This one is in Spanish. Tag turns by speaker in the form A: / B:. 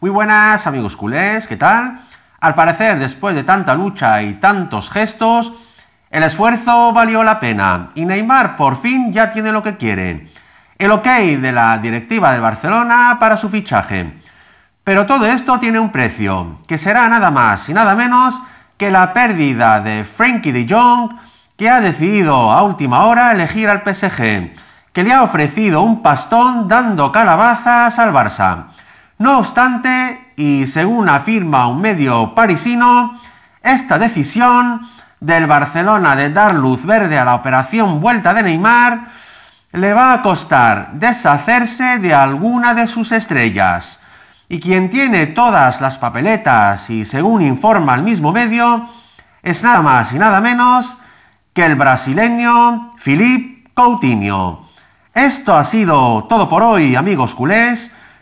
A: Muy buenas amigos culés, ¿qué tal? Al parecer, después de tanta lucha y tantos gestos, el esfuerzo valió la pena y Neymar por fin ya tiene lo que quiere. El ok de la directiva de Barcelona para su fichaje. Pero todo esto tiene un precio, que será nada más y nada menos que la pérdida de Frankie de Jong, que ha decidido a última hora elegir al PSG, que le ha ofrecido un pastón dando calabazas al Barça. No obstante, y según afirma un medio parisino, esta decisión del Barcelona de dar luz verde a la operación vuelta de Neymar le va a costar deshacerse de alguna de sus estrellas. Y quien tiene todas las papeletas y según informa el mismo medio, es nada más y nada menos que el brasileño Philippe Coutinho. Esto ha sido todo por hoy, amigos culés.